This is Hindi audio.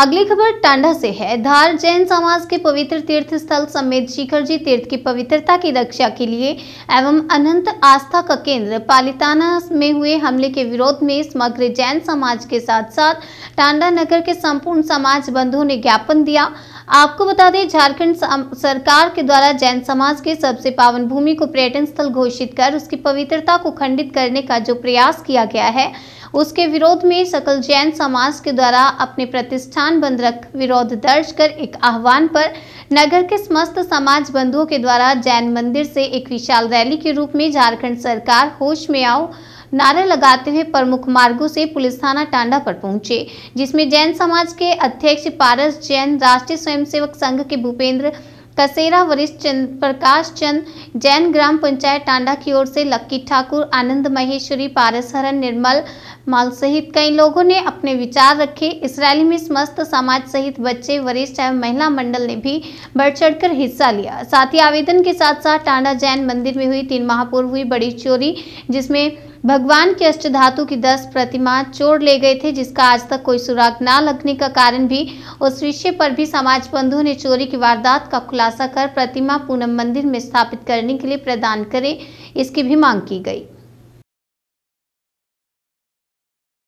अगली खबर टांडा से है धार जैन समाज के पवित्र तीर्थ स्थल समेत शिखर जी तीर्थ की पवित्रता की रक्षा के लिए एवं अनंत आस्था का केंद्र पालिताना में हुए हमले के विरोध में समग्र जैन समाज के साथ साथ टांडा नगर के संपूर्ण समाज बंधुओं ने ज्ञापन दिया आपको बता दें झारखंड सरकार के द्वारा जैन समाज के सबसे पावन भूमि को पर्यटन स्थल घोषित कर उसकी पवित्रता को खंडित करने का जो प्रयास किया गया है उसके विरोध में सकल जैन समाज के द्वारा अपने प्रतिष्ठान बंद रख विरोध दर्ज कर एक आह्वान पर नगर के समस्त समाज बंधुओं के द्वारा जैन मंदिर से एक विशाल रैली के रूप में झारखंड सरकार होश में आओ नारे लगाते हुए प्रमुख मार्गो से पुलिस थाना टांडा पर पहुंचे जिसमें जैन समाज के अध्यक्ष पारस जैन राष्ट्रीय स्वयंसेवक संघ के भूपेंद्र कसेरा वरिष्ठ चंद प्रकाश चंद जैन ग्राम पंचायत टांडा की ओर से लक्की ठाकुर आनंद महेश्वरी पारसहरन निर्मल माल सहित कई लोगों ने अपने विचार रखे इस रैली में समस्त समाज सहित बच्चे वरिष्ठ एवं महिला मंडल ने भी बढ़ चढ़कर हिस्सा लिया साथ ही आवेदन के साथ साथ टांडा जैन मंदिर में हुई तीन माह पूर्व हुई बड़ी चोरी जिसमें भगवान की अष्ट धातु की दस प्रतिमा चोर ले गए थे जिसका आज तक कोई सुराग ना लगने का कारण भी उस विषय पर भी समाज बंधुओं ने चोरी की वारदात का खुलासा खुलासा कर प्रतिमा पूनम मंदिर में स्थापित करने के लिए प्रदान करें इसकी भी मांग की गई